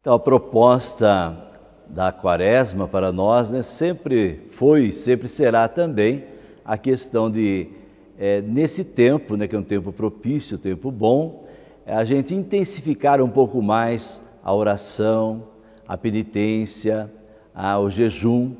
Então, a proposta da quaresma para nós né, sempre foi sempre será também a questão de, é, nesse tempo, né, que é um tempo propício, um tempo bom, é a gente intensificar um pouco mais a oração, a penitência, a, o jejum.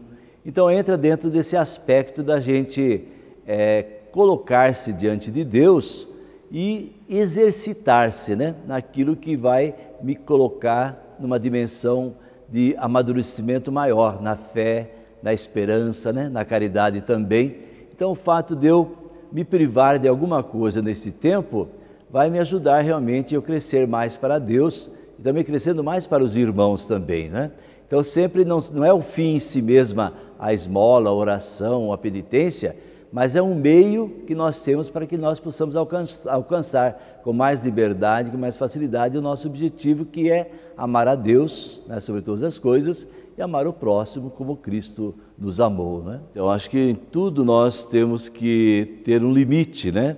Então, entra dentro desse aspecto da gente é, colocar-se diante de Deus e exercitar-se né, naquilo que vai me colocar numa dimensão de amadurecimento maior na fé, na esperança, né? na caridade também. Então, o fato de eu me privar de alguma coisa nesse tempo vai me ajudar realmente eu crescer mais para Deus e também crescendo mais para os irmãos também, né? Então, sempre não, não é o fim em si mesma a esmola, a oração, a penitência, mas é um meio que nós temos para que nós possamos alcançar, com mais liberdade, com mais facilidade, o nosso objetivo que é amar a Deus né, sobre todas as coisas e amar o próximo como Cristo nos amou. Né? Então, acho que em tudo nós temos que ter um limite, né?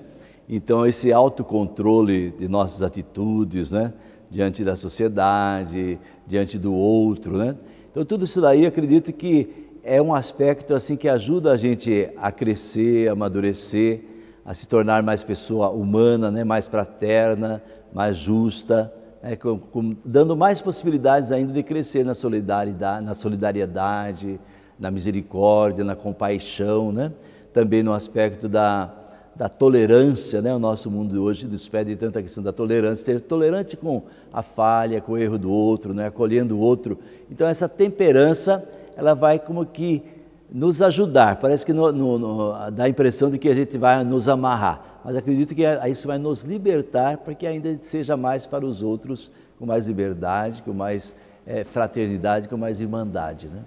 Então, esse autocontrole de nossas atitudes, né? Diante da sociedade, diante do outro, né? Então, tudo isso daí acredito que é um aspecto assim que ajuda a gente a crescer, a amadurecer, a se tornar mais pessoa humana, né? mais fraterna, mais justa, né? com, com, dando mais possibilidades ainda de crescer na solidariedade, na, solidariedade, na misericórdia, na compaixão, né? também no aspecto da, da tolerância, né? O nosso mundo de hoje nos pede tanta questão da tolerância, ser tolerante com a falha, com o erro do outro, né? Acolhendo o outro. Então essa temperança ela vai como que nos ajudar. Parece que no, no, no, dá a impressão de que a gente vai nos amarrar, mas acredito que isso vai nos libertar para que ainda seja mais para os outros, com mais liberdade, com mais é, fraternidade, com mais irmandade. Né?